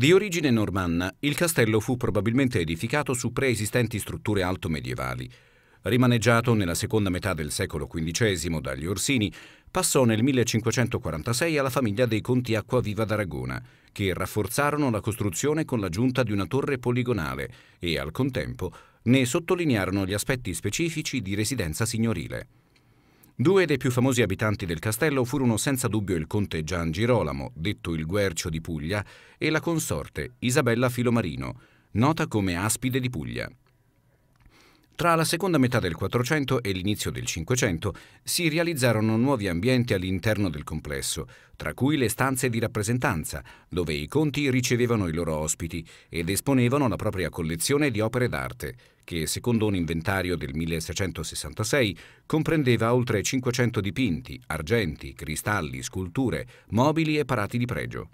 Di origine normanna, il castello fu probabilmente edificato su preesistenti strutture altomedievali. Rimaneggiato nella seconda metà del secolo XV dagli Orsini, passò nel 1546 alla famiglia dei Conti Acquaviva d'Aragona, che rafforzarono la costruzione con l'aggiunta di una torre poligonale e, al contempo, ne sottolinearono gli aspetti specifici di residenza signorile. Due dei più famosi abitanti del castello furono senza dubbio il conte Gian Girolamo, detto il Guercio di Puglia, e la consorte Isabella Filomarino, nota come Aspide di Puglia. Tra la seconda metà del 400 e l'inizio del 500 si realizzarono nuovi ambienti all'interno del complesso, tra cui le stanze di rappresentanza, dove i conti ricevevano i loro ospiti ed esponevano la propria collezione di opere d'arte, che secondo un inventario del 1666 comprendeva oltre 500 dipinti, argenti, cristalli, sculture, mobili e parati di pregio.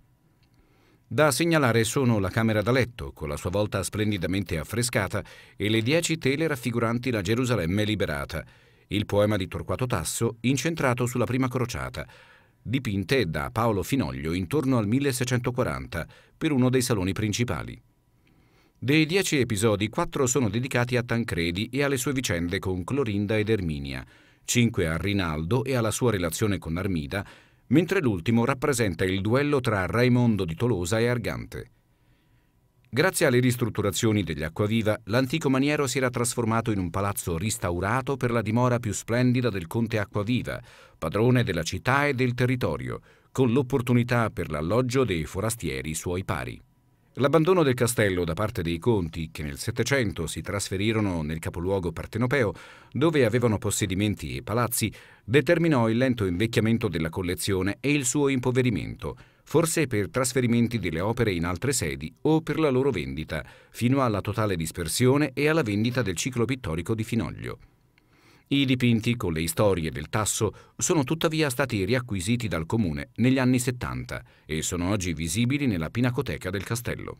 Da segnalare sono la camera da letto, con la sua volta splendidamente affrescata, e le dieci tele raffiguranti la Gerusalemme liberata, il poema di Torquato Tasso incentrato sulla prima crociata, dipinte da Paolo Finoglio intorno al 1640 per uno dei saloni principali. Dei dieci episodi, quattro sono dedicati a Tancredi e alle sue vicende con Clorinda ed Erminia, cinque a Rinaldo e alla sua relazione con Armida, mentre l'ultimo rappresenta il duello tra Raimondo di Tolosa e Argante. Grazie alle ristrutturazioni degli Acquaviva, l'antico maniero si era trasformato in un palazzo restaurato per la dimora più splendida del conte Acquaviva, padrone della città e del territorio, con l'opportunità per l'alloggio dei forastieri suoi pari. L'abbandono del castello da parte dei conti, che nel Settecento si trasferirono nel capoluogo partenopeo, dove avevano possedimenti e palazzi, determinò il lento invecchiamento della collezione e il suo impoverimento, forse per trasferimenti delle opere in altre sedi o per la loro vendita, fino alla totale dispersione e alla vendita del ciclo pittorico di Finoglio. I dipinti con le storie del Tasso sono tuttavia stati riacquisiti dal comune negli anni 70 e sono oggi visibili nella pinacoteca del castello.